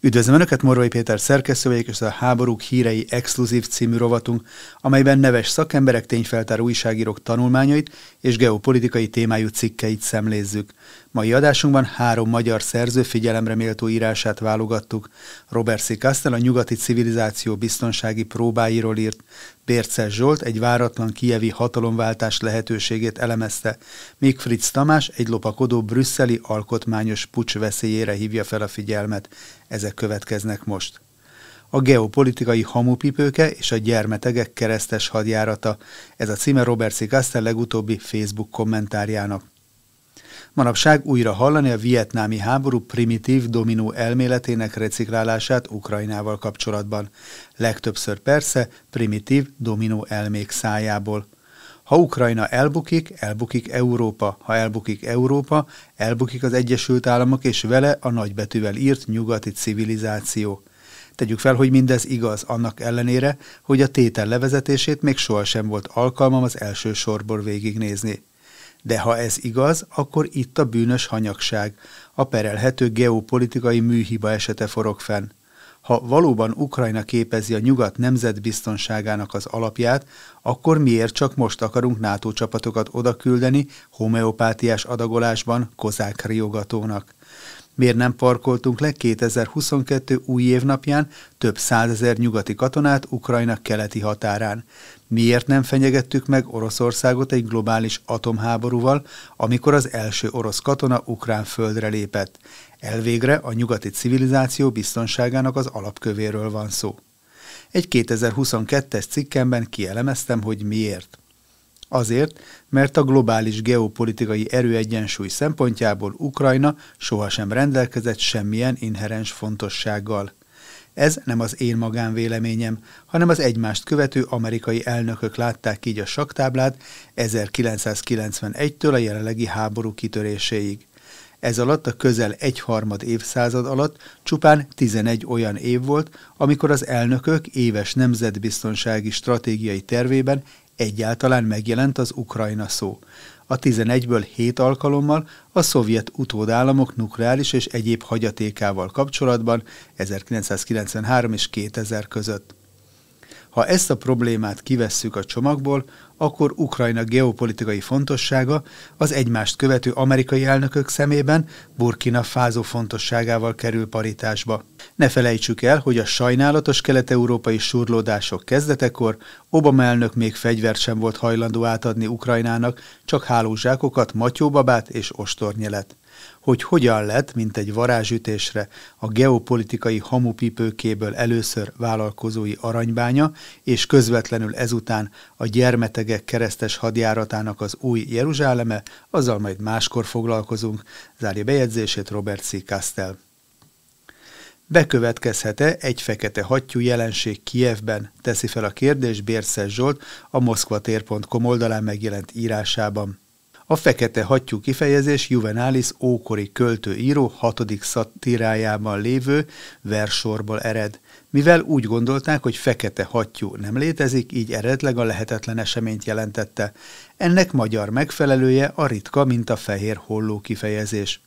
Üdvözlöm Önöket, Morvai Péter szerkesztő vagyok, és a Háborúk hírei exkluzív című rovatunk, amelyben neves szakemberek, tényfeltáró újságírók tanulmányait és geopolitikai témájú cikkeit szemlézzük. Mai adásunkban három magyar szerző figyelemre méltó írását válogattuk. Robert C. Castell a nyugati civilizáció biztonsági próbáiról írt, Bérces Zsolt egy váratlan kievi hatalomváltás lehetőségét elemezte, míg Fritz Tamás egy lopakodó brüsszeli alkotmányos pucs veszélyére hívja fel a figyelmet. Ezek következnek most a geopolitikai hamupipőke és a gyermetegek keresztes hadjárata. Ez a címe Robert C. Castell legutóbbi Facebook kommentárjának. Manapság újra hallani a vietnámi háború primitív dominó elméletének reciklálását Ukrajnával kapcsolatban. Legtöbbször persze primitív dominó elmék szájából. Ha Ukrajna elbukik, elbukik Európa. Ha elbukik Európa, elbukik az Egyesült Államok és vele a nagybetűvel írt nyugati civilizáció. Tegyük fel, hogy mindez igaz, annak ellenére, hogy a tétel levezetését még sohasem volt alkalmam az első sorból végignézni. De ha ez igaz, akkor itt a bűnös hanyagság, a perelhető geopolitikai műhiba esete forog fenn. Ha valóban Ukrajna képezi a nyugat nemzetbiztonságának az alapját, akkor miért csak most akarunk NATO csapatokat odaküldeni homeopátiás adagolásban kozák riogatónak? Miért nem parkoltunk le 2022 új évnapján több százezer nyugati katonát Ukrajna keleti határán? Miért nem fenyegettük meg Oroszországot egy globális atomháborúval, amikor az első orosz katona ukrán földre lépett? Elvégre a nyugati civilizáció biztonságának az alapkövéről van szó. Egy 2022-es cikkemben kielemeztem, hogy miért. Azért, mert a globális geopolitikai erőegyensúly szempontjából Ukrajna sohasem rendelkezett semmilyen inherens fontossággal. Ez nem az én magán véleményem, hanem az egymást követő amerikai elnökök látták így a saktáblát 1991-től a jelenlegi háború kitöréséig. Ez alatt a közel egyharmad évszázad alatt csupán 11 olyan év volt, amikor az elnökök éves nemzetbiztonsági stratégiai tervében egyáltalán megjelent az Ukrajna szó. A 11-ből 7 alkalommal a szovjet utódállamok nukleáris és egyéb hagyatékával kapcsolatban 1993 és 2000 között. Ha ezt a problémát kivesszük a csomagból, akkor Ukrajna geopolitikai fontossága az egymást követő amerikai elnökök szemében Burkina Fázó fontosságával kerül paritásba. Ne felejtsük el, hogy a sajnálatos kelet-európai surlódások kezdetekor Obama elnök még fegyvert sem volt hajlandó átadni Ukrajnának, csak hálózsákokat, matyóbabát és ostornyelet hogy hogyan lett, mint egy varázsütésre a geopolitikai hamupipőkéből először vállalkozói aranybánya, és közvetlenül ezután a gyermetegek keresztes hadjáratának az új Jeruzsáleme, azzal majd máskor foglalkozunk, zárja bejegyzését Robert C. Castell. Bekövetkezhet-e egy fekete hattyú jelenség Kijevben? Teszi fel a kérdés Bérszes Zsolt a moszkvatércom oldalán megjelent írásában. A fekete hattyú kifejezés Juvenalis ókori költő-író hatodik szatirájában lévő versorból ered. Mivel úgy gondolták, hogy fekete hattyú nem létezik, így eredetleg a lehetetlen eseményt jelentette. Ennek magyar megfelelője a ritka, mint a fehér holló kifejezés.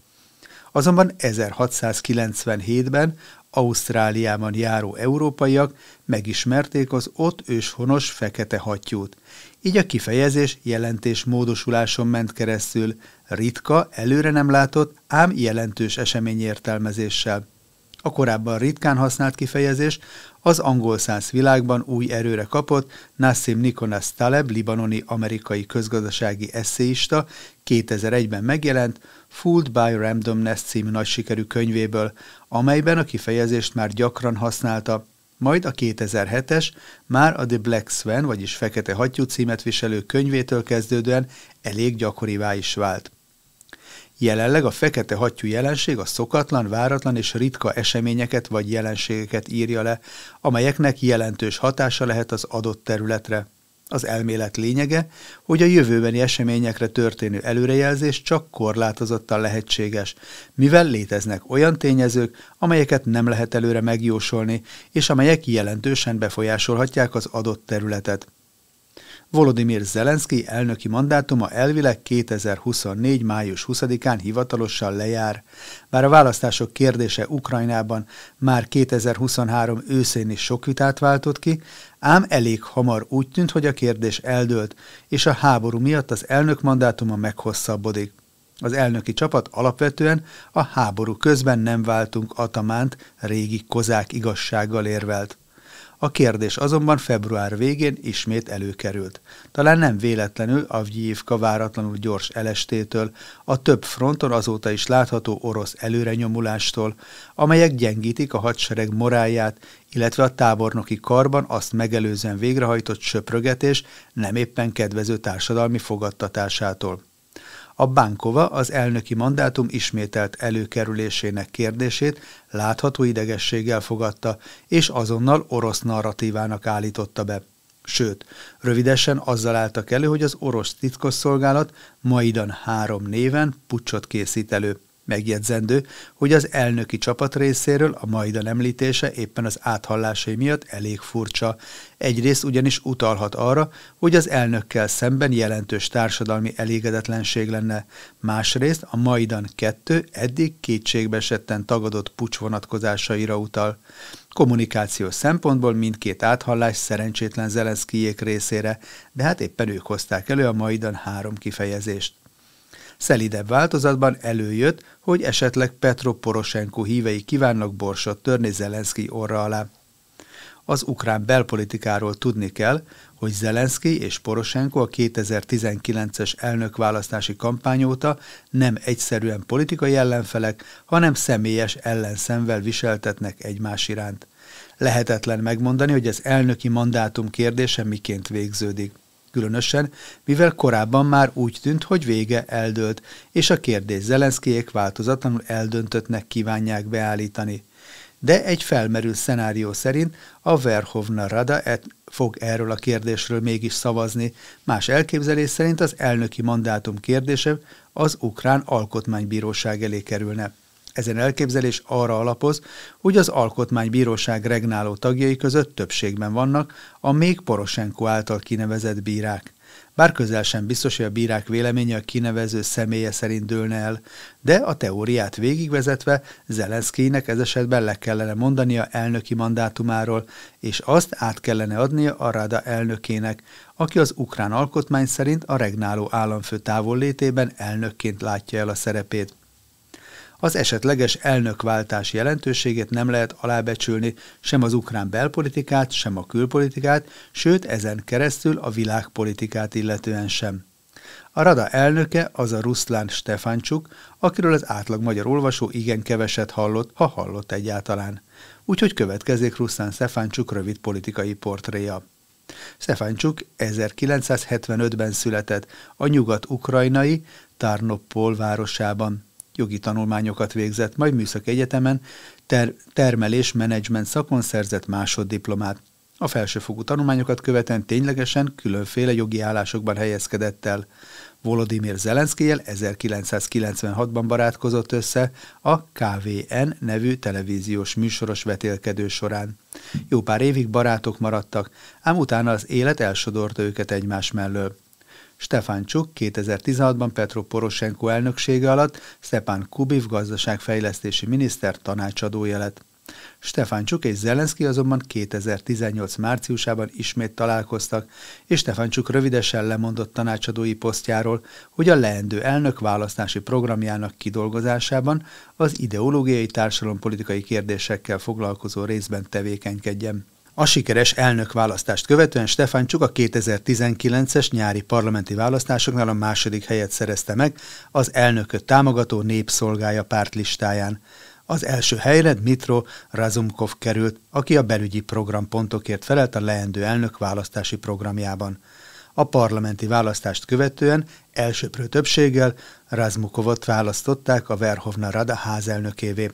Azonban 1697-ben Ausztráliában járó európaiak megismerték az ott őshonos fekete hattyút így a kifejezés jelentés módosuláson ment keresztül, ritka, előre nem látott, ám jelentős esemény értelmezéssel. A korábban ritkán használt kifejezés az angol száz világban új erőre kapott Nassim Nikonas Taleb, libanoni amerikai közgazdasági eszéista 2001-ben megjelent Fooled by Randomness című nagy sikerű könyvéből, amelyben a kifejezést már gyakran használta, majd a 2007-es, már a The Black Swan, vagyis Fekete Hattyú címet viselő könyvétől kezdődően elég gyakorivá is vált. Jelenleg a fekete hattyú jelenség a szokatlan, váratlan és ritka eseményeket vagy jelenségeket írja le, amelyeknek jelentős hatása lehet az adott területre. Az elmélet lényege, hogy a jövőbeni eseményekre történő előrejelzés csak korlátozottan lehetséges, mivel léteznek olyan tényezők, amelyeket nem lehet előre megjósolni, és amelyek jelentősen befolyásolhatják az adott területet. Volodymyr Zelenszky elnöki mandátuma elvileg 2024. május 20-án hivatalosan lejár, bár a választások kérdése Ukrajnában már 2023 őszén is sok vitát váltott ki, ám elég hamar úgy tűnt, hogy a kérdés eldőlt, és a háború miatt az elnök mandátuma meghosszabbodik. Az elnöki csapat alapvetően a háború közben nem váltunk Atamánt régi kozák igazsággal érvelt. A kérdés azonban február végén ismét előkerült. Talán nem véletlenül Avgyívka váratlanul gyors elestétől, a több fronton azóta is látható orosz előrenyomulástól, amelyek gyengítik a hadsereg morálját, illetve a tábornoki karban azt megelőzően végrehajtott söprögetés nem éppen kedvező társadalmi fogadtatásától. A Bánkova az elnöki mandátum ismételt előkerülésének kérdését látható idegességgel fogadta, és azonnal orosz narratívának állította be. Sőt, rövidesen azzal álltak elő, hogy az orosz titkosszolgálat Maidan három néven pucsot készít elő. Megjegyzendő, hogy az elnöki csapat részéről a Majdan említése éppen az áthallásai miatt elég furcsa. Egyrészt ugyanis utalhat arra, hogy az elnökkel szemben jelentős társadalmi elégedetlenség lenne. Másrészt a Majdan kettő eddig kétségbesetten tagadott pucs vonatkozásaira utal. Kommunikáció szempontból mindkét áthallás szerencsétlen Zelenszkijék részére, de hát éppen ők hozták elő a Majdan három kifejezést. Szelidebb változatban előjött, hogy esetleg Petro Poroshenko hívei kívánnak borsot törni Zelenszky orra alá. Az ukrán belpolitikáról tudni kell, hogy Zelenszky és Poroshenko a 2019-es elnökválasztási kampány óta nem egyszerűen politikai ellenfelek, hanem személyes ellenszemvel viseltetnek egymás iránt. Lehetetlen megmondani, hogy az elnöki mandátum kérdése miként végződik. Különösen, mivel korábban már úgy tűnt, hogy vége eldőlt, és a kérdés Zelenszkijék változatlanul eldöntöttnek kívánják beállítani. De egy felmerül szenárió szerint a Verhovna Rada et fog erről a kérdésről mégis szavazni, más elképzelés szerint az elnöki mandátum kérdése az ukrán alkotmánybíróság elé kerülne. Ezen elképzelés arra alapoz, hogy az alkotmánybíróság regnáló tagjai között többségben vannak a még Poroshenko által kinevezett bírák. Bár közel sem biztos, hogy a bírák véleménye a kinevező személye szerint dőlne el, de a teóriát végigvezetve Zelenszkijnek ez esetben le kellene mondania elnöki mandátumáról, és azt át kellene adnia a Rada elnökének, aki az ukrán alkotmány szerint a regnáló államfő távollétében elnökként látja el a szerepét. Az esetleges elnökváltás jelentőségét nem lehet alábecsülni sem az ukrán belpolitikát, sem a külpolitikát, sőt ezen keresztül a világpolitikát illetően sem. A Rada elnöke az a Ruszlán Stefáncsuk, akiről az átlag magyar olvasó igen keveset hallott, ha hallott egyáltalán. Úgyhogy következik Ruszlán Stefáncsuk rövid politikai portréja. Szefáncsuk 1975-ben született a nyugat-ukrajnai Tarnopol városában jogi tanulmányokat végzett, majd Műszaki Egyetemen ter- termelés menedzsment szakon szerzett másoddiplomát. A felsőfokú tanulmányokat követően ténylegesen különféle jogi állásokban helyezkedett el. Volodymyr Zelenszkijel 1996-ban barátkozott össze a KVN nevű televíziós műsoros vetélkedő során. Jó pár évig barátok maradtak, ám utána az élet elsodorta őket egymás mellől. Csuk 2016-ban Petro Poroshenko elnöksége alatt Stepán Kubiv gazdaságfejlesztési miniszter tanácsadója lett. Stefáncsuk és Zelenszky azonban 2018 márciusában ismét találkoztak, és Stefáncsuk rövidesen lemondott tanácsadói posztjáról, hogy a leendő elnök választási programjának kidolgozásában az ideológiai társadalompolitikai kérdésekkel foglalkozó részben tevékenykedjen. A sikeres elnök választást követően Stefán csak a 2019-es nyári parlamenti választásoknál a második helyet szerezte meg az elnököt támogató népszolgája párt listáján. Az első helyre Mitro Razumkov került, aki a belügyi programpontokért felelt a leendő elnök választási programjában. A parlamenti választást követően elsőprő többséggel Razmukovot választották a Verhovna Rada házelnökévé.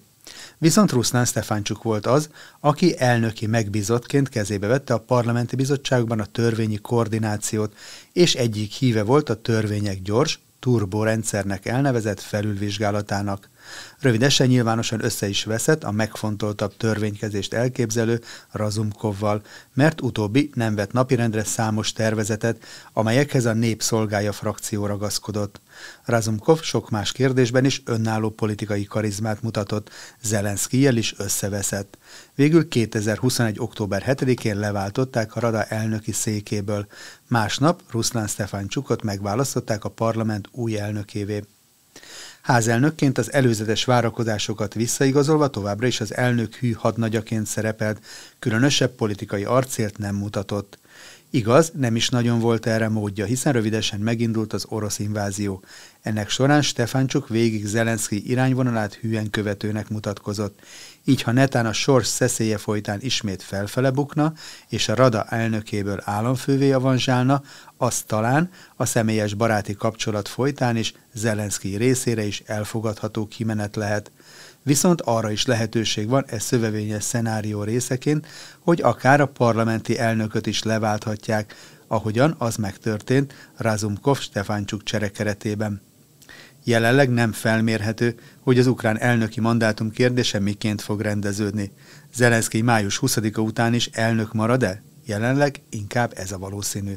Viszont Rusznán Stefáncsuk volt az, aki elnöki megbízottként kezébe vette a parlamenti bizottságban a törvényi koordinációt, és egyik híve volt a törvények gyors, turborendszernek elnevezett felülvizsgálatának. Rövidesen nyilvánosan össze is veszett a megfontoltabb törvénykezést elképzelő Razumkovval, mert utóbbi nem vett napirendre számos tervezetet, amelyekhez a népszolgája frakció ragaszkodott. Razumkov sok más kérdésben is önálló politikai karizmát mutatott, zelenszky is összeveszett. Végül 2021. október 7-én leváltották a Rada elnöki székéből. Másnap Ruszlán Csukot megválasztották a parlament új elnökévé. Házelnökként az előzetes várakozásokat visszaigazolva továbbra is az elnök hű hadnagyaként szerepelt, különösebb politikai arcért nem mutatott. Igaz, nem is nagyon volt erre módja, hiszen rövidesen megindult az orosz invázió. Ennek során Stefáncsuk végig Zelenszky irányvonalát hűen követőnek mutatkozott. Így ha netán a sors szeszélye folytán ismét felfele bukna, és a Rada elnökéből államfővé avanzsálna, az talán a személyes baráti kapcsolat folytán is Zelenszky részére is elfogadható kimenet lehet. Viszont arra is lehetőség van e szövevényes szenárió részeként, hogy akár a parlamenti elnököt is leválthatják, ahogyan az megtörtént Razumkov Stefáncsuk cserekeretében. keretében. Jelenleg nem felmérhető, hogy az ukrán elnöki mandátum kérdése miként fog rendeződni. Zelenszkij május 20-a után is elnök marad-e? Jelenleg inkább ez a valószínű.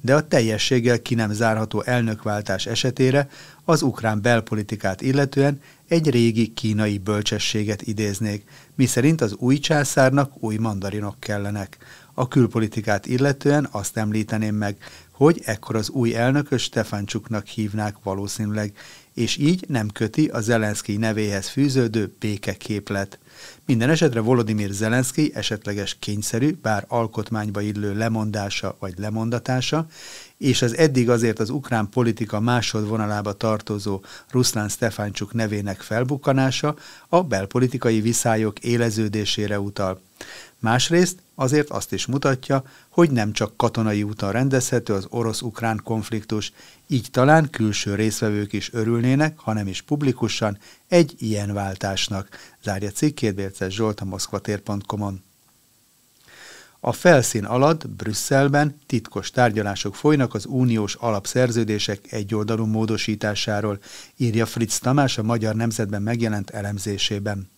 De a teljességgel ki nem zárható elnökváltás esetére az ukrán belpolitikát illetően egy régi kínai bölcsességet idéznék, miszerint az új császárnak új mandarinok kellenek. A külpolitikát illetően azt említeném meg, hogy ekkor az új elnökös Stefancsuknak hívnák valószínűleg, és így nem köti a Zelenszkij nevéhez fűződő békeképlet. Minden esetre Volodymyr Zelenszkij esetleges kényszerű, bár alkotmányba illő lemondása vagy lemondatása, és az eddig azért az ukrán politika másodvonalába tartozó Ruszlán Stefáncsuk nevének felbukkanása a belpolitikai viszályok éleződésére utal. Másrészt azért azt is mutatja, hogy nem csak katonai úton rendezhető az orosz-ukrán konfliktus, így talán külső részvevők is örülnének, hanem is publikusan egy ilyen váltásnak, zárja cikkét Bérces Zsolt a moszkvatér.com-on. A felszín alatt Brüsszelben titkos tárgyalások folynak az uniós alapszerződések egyoldalú módosításáról, írja Fritz Tamás a Magyar Nemzetben megjelent elemzésében.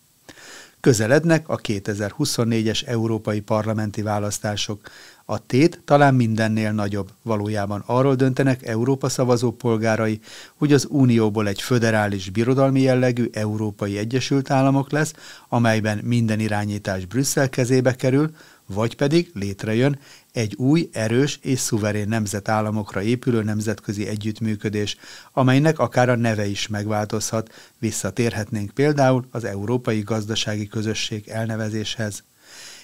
Közelednek a 2024-es európai parlamenti választások. A tét talán mindennél nagyobb. Valójában arról döntenek Európa szavazó polgárai, hogy az Unióból egy föderális, birodalmi jellegű Európai Egyesült Államok lesz, amelyben minden irányítás Brüsszel kezébe kerül, vagy pedig létrejön egy új, erős és szuverén nemzetállamokra épülő nemzetközi együttműködés, amelynek akár a neve is megváltozhat, visszatérhetnénk például az Európai Gazdasági Közösség elnevezéshez.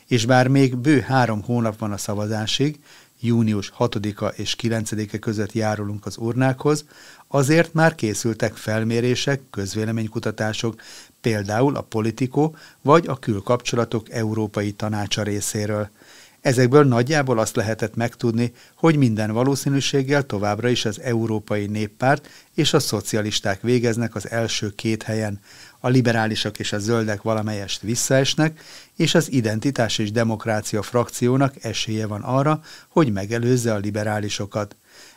És bár még bő három hónap van a szavazásig, június 6-a és 9-e között járulunk az urnákhoz, Azért már készültek felmérések, közvéleménykutatások, például a politikó vagy a Külkapcsolatok Európai Tanácsa részéről. Ezekből nagyjából azt lehetett megtudni, hogy minden valószínűséggel továbbra is az Európai Néppárt és a szocialisták végeznek az első két helyen, a liberálisok és a zöldek valamelyest visszaesnek, és az identitás és demokrácia frakciónak esélye van arra, hogy megelőzze a liberálisokat.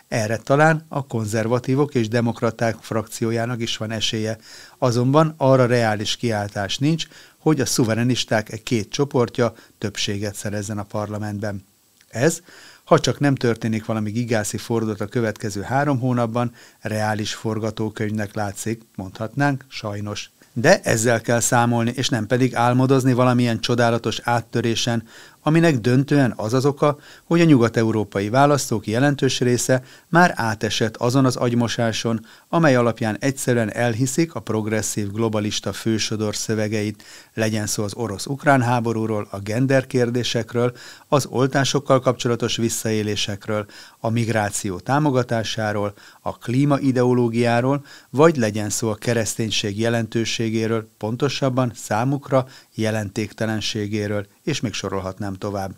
Erre talán a konzervatívok és demokraták frakciójának is van esélye, azonban arra reális kiáltás nincs, hogy a szuverenisták e két csoportja többséget szerezzen a parlamentben. Ez, ha csak nem történik valami gigászi fordulat a következő három hónapban, reális forgatókönyvnek látszik, mondhatnánk, sajnos. De ezzel kell számolni, és nem pedig álmodozni valamilyen csodálatos áttörésen, aminek döntően az az oka, hogy a nyugat-európai választók jelentős része már átesett azon az agymosáson, amely alapján egyszerűen elhiszik a progresszív globalista fősodor szövegeit, legyen szó az orosz-ukrán háborúról, a gender kérdésekről, az oltásokkal kapcsolatos visszaélésekről, a migráció támogatásáról, a ideológiáról, vagy legyen szó a kereszténység jelentőségéről, pontosabban számukra jelentéktelenségéről és még sorolhatnám tovább.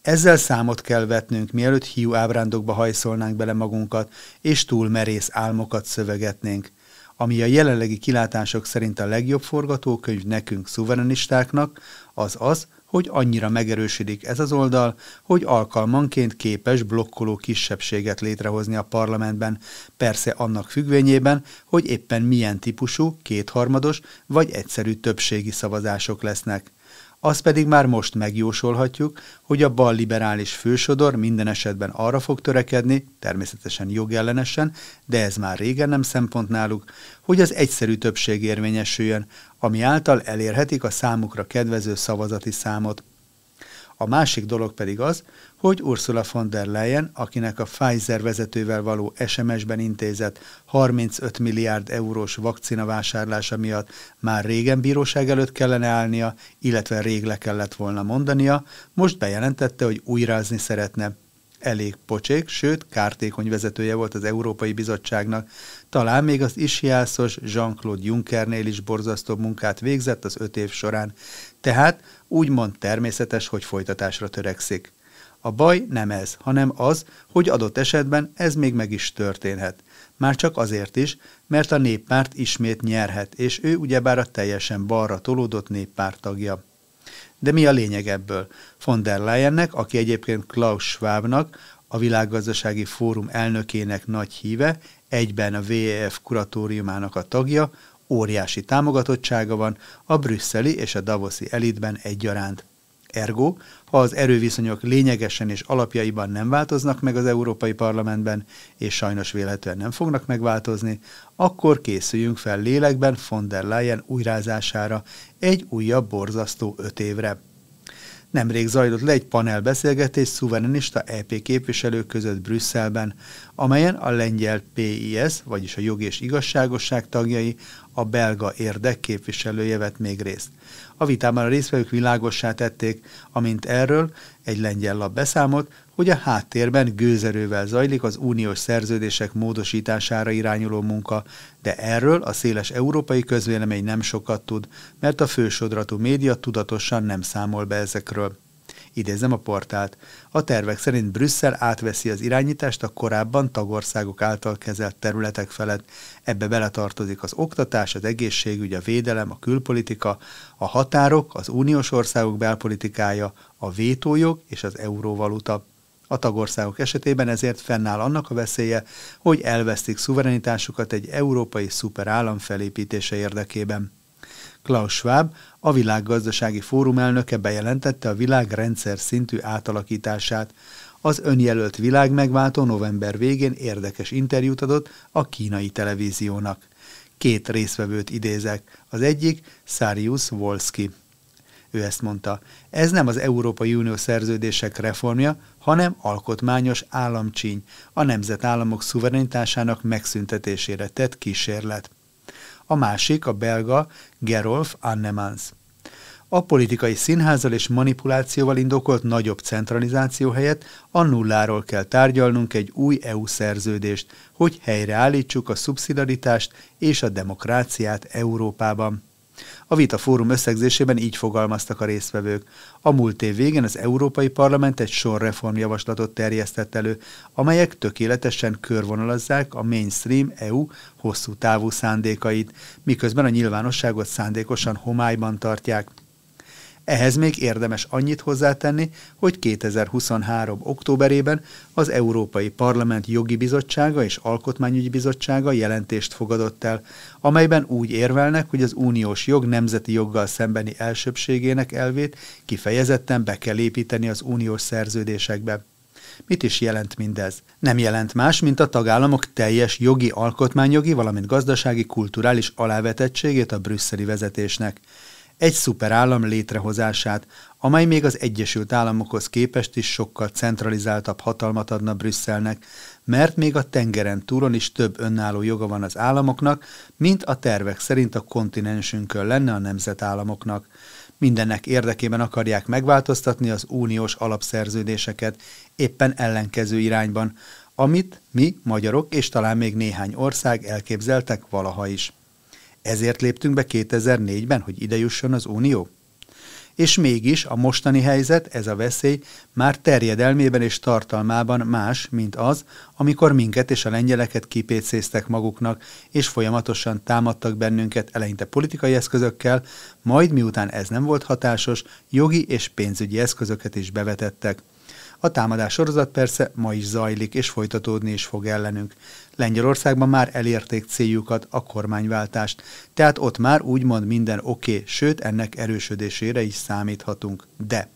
Ezzel számot kell vetnünk, mielőtt hiú ábrándokba hajszolnánk bele magunkat, és túl merész álmokat szövegetnénk, ami a jelenlegi kilátások szerint a legjobb forgatókönyv nekünk szuverenistáknak, az az, hogy annyira megerősödik ez az oldal, hogy alkalmanként képes blokkoló kisebbséget létrehozni a parlamentben, persze annak függvényében, hogy éppen milyen típusú, kétharmados vagy egyszerű többségi szavazások lesznek. Azt pedig már most megjósolhatjuk, hogy a bal-liberális fősodor minden esetben arra fog törekedni, természetesen jogellenesen, de ez már régen nem szempont náluk, hogy az egyszerű többség érvényesüljön, ami által elérhetik a számukra kedvező szavazati számot. A másik dolog pedig az, hogy Ursula von der Leyen, akinek a Pfizer vezetővel való SMS-ben intézett 35 milliárd eurós vakcina vásárlása miatt már régen bíróság előtt kellene állnia, illetve rég le kellett volna mondania, most bejelentette, hogy újrázni szeretne elég pocsék, sőt kártékony vezetője volt az Európai Bizottságnak. Talán még az ishiászos Jean-Claude Junckernél is borzasztó munkát végzett az öt év során, tehát úgymond természetes, hogy folytatásra törekszik. A baj nem ez, hanem az, hogy adott esetben ez még meg is történhet. Már csak azért is, mert a néppárt ismét nyerhet, és ő ugyebár a teljesen balra tolódott néppárt tagja. De mi a lényeg ebből? Von der Leyennek, aki egyébként Klaus Schwabnak, a világgazdasági fórum elnökének nagy híve, egyben a VEF kuratóriumának a tagja, óriási támogatottsága van a brüsszeli és a davoszi elitben egyaránt. Ergo, ha az erőviszonyok lényegesen és alapjaiban nem változnak meg az Európai Parlamentben, és sajnos véletlenül nem fognak megváltozni, akkor készüljünk fel lélekben von der Leyen újrázására egy újabb borzasztó öt évre. Nemrég zajlott le egy panelbeszélgetés szuverenista EP képviselők között Brüsszelben, amelyen a lengyel PIS, vagyis a Jog és Igazságosság tagjai, a belga érdek képviselője vett még részt. A vitában a résztvevők világossá tették, amint erről egy lengyel lap beszámolt, hogy a háttérben gőzerővel zajlik az uniós szerződések módosítására irányuló munka, de erről a széles európai közvélemény nem sokat tud, mert a fősodratú média tudatosan nem számol be ezekről. Idézem a portált. A tervek szerint Brüsszel átveszi az irányítást a korábban tagországok által kezelt területek felett. Ebbe beletartozik az oktatás, az egészségügy, a védelem, a külpolitika, a határok, az uniós országok belpolitikája, a vétójog és az euróvaluta. A tagországok esetében ezért fennáll annak a veszélye, hogy elvesztik szuverenitásukat egy európai szuperállam felépítése érdekében. Klaus Schwab, a világgazdasági fórum elnöke bejelentette a világ rendszer szintű átalakítását. Az önjelölt világ megváltó november végén érdekes interjút adott a kínai televíziónak. Két részvevőt idézek, az egyik Sarius Wolski ő ezt mondta. Ez nem az Európai Unió szerződések reformja, hanem alkotmányos államcsíny, a nemzetállamok szuverenitásának megszüntetésére tett kísérlet. A másik a belga Gerolf Annemans a politikai színházal és manipulációval indokolt nagyobb centralizáció helyett a nulláról kell tárgyalnunk egy új EU szerződést, hogy helyreállítsuk a szubszidaritást és a demokráciát Európában. A Vita Fórum összegzésében így fogalmaztak a résztvevők. A múlt év végén az Európai Parlament egy sor reformjavaslatot terjesztett elő, amelyek tökéletesen körvonalazzák a mainstream EU hosszú távú szándékait, miközben a nyilvánosságot szándékosan homályban tartják. Ehhez még érdemes annyit hozzátenni, hogy 2023. októberében az Európai Parlament Jogi Bizottsága és Alkotmányügyi Bizottsága jelentést fogadott el, amelyben úgy érvelnek, hogy az uniós jog nemzeti joggal szembeni elsőbségének elvét kifejezetten be kell építeni az uniós szerződésekbe. Mit is jelent mindez? Nem jelent más, mint a tagállamok teljes jogi, alkotmányjogi, valamint gazdasági, kulturális alávetettségét a brüsszeli vezetésnek egy szuperállam létrehozását, amely még az Egyesült Államokhoz képest is sokkal centralizáltabb hatalmat adna Brüsszelnek, mert még a tengeren túron is több önálló joga van az államoknak, mint a tervek szerint a kontinensünkön lenne a nemzetállamoknak. Mindennek érdekében akarják megváltoztatni az uniós alapszerződéseket, éppen ellenkező irányban, amit mi, magyarok és talán még néhány ország elképzeltek valaha is. Ezért léptünk be 2004-ben, hogy ide jusson az Unió? És mégis a mostani helyzet, ez a veszély már terjedelmében és tartalmában más, mint az, amikor minket és a lengyeleket kipécéztek maguknak, és folyamatosan támadtak bennünket eleinte politikai eszközökkel, majd miután ez nem volt hatásos, jogi és pénzügyi eszközöket is bevetettek. A támadás sorozat persze ma is zajlik, és folytatódni is fog ellenünk. Lengyelországban már elérték céljukat, a kormányváltást, tehát ott már úgymond minden oké, okay, sőt ennek erősödésére is számíthatunk. De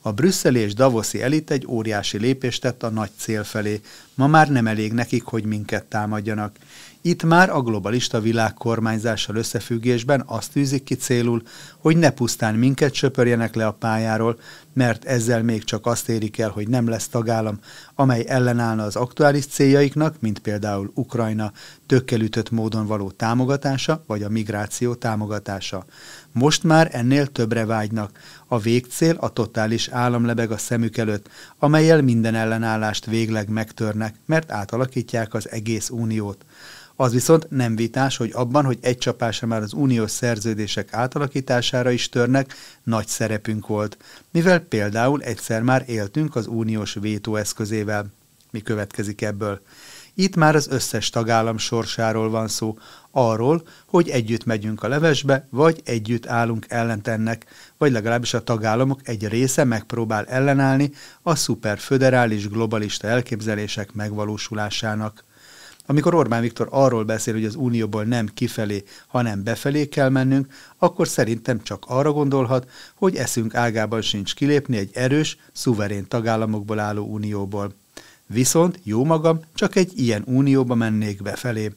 a brüsszeli és davoszi elit egy óriási lépést tett a nagy cél felé. Ma már nem elég nekik, hogy minket támadjanak. Itt már a globalista kormányzással összefüggésben azt tűzik ki célul, hogy ne pusztán minket söpörjenek le a pályáról, mert ezzel még csak azt érik el, hogy nem lesz tagállam, amely ellenállna az aktuális céljaiknak, mint például Ukrajna tökkelütött módon való támogatása vagy a migráció támogatása most már ennél többre vágynak. A végcél a totális államlebeg a szemük előtt, amelyel minden ellenállást végleg megtörnek, mert átalakítják az egész uniót. Az viszont nem vitás, hogy abban, hogy egy csapásra már az uniós szerződések átalakítására is törnek, nagy szerepünk volt, mivel például egyszer már éltünk az uniós vétóeszközével. Mi következik ebből? Itt már az összes tagállam sorsáról van szó, arról, hogy együtt megyünk a levesbe, vagy együtt állunk ellentennek, vagy legalábbis a tagállamok egy része megpróbál ellenállni a szuperföderális globalista elképzelések megvalósulásának. Amikor Orbán Viktor arról beszél, hogy az unióból nem kifelé, hanem befelé kell mennünk, akkor szerintem csak arra gondolhat, hogy eszünk ágában sincs kilépni egy erős, szuverén tagállamokból álló unióból. Viszont jó magam csak egy ilyen unióba mennék befelé.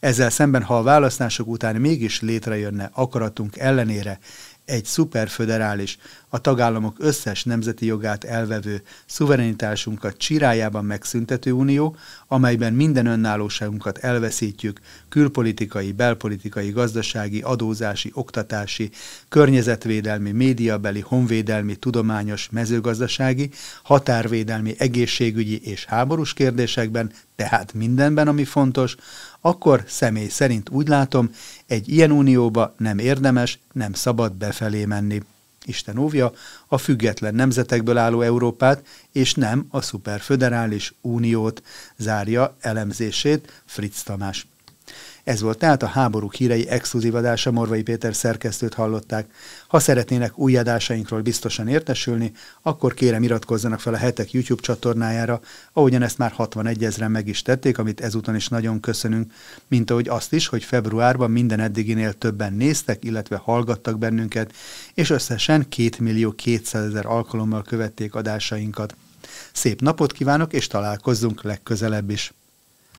Ezzel szemben, ha a választások után mégis létrejönne akaratunk ellenére egy szuperföderális, a tagállamok összes nemzeti jogát elvevő szuverenitásunkat csirájában megszüntető unió, amelyben minden önállóságunkat elveszítjük külpolitikai, belpolitikai, gazdasági, adózási, oktatási, környezetvédelmi, médiabeli, honvédelmi, tudományos, mezőgazdasági, határvédelmi, egészségügyi és háborús kérdésekben, tehát mindenben, ami fontos, akkor személy szerint úgy látom, egy ilyen unióba nem érdemes, nem szabad befelé menni. Isten óvja a független nemzetekből álló Európát, és nem a szuperföderális uniót, zárja elemzését Fritz Tamás. Ez volt tehát a háború hírei exkluzív adása, Morvai Péter szerkesztőt hallották. Ha szeretnének új adásainkról biztosan értesülni, akkor kérem iratkozzanak fel a hetek YouTube csatornájára, ahogyan ezt már 61 ezeren meg is tették, amit ezúton is nagyon köszönünk, mint ahogy azt is, hogy februárban minden eddiginél többen néztek, illetve hallgattak bennünket, és összesen 2 millió 200 ezer alkalommal követték adásainkat. Szép napot kívánok, és találkozzunk legközelebb is!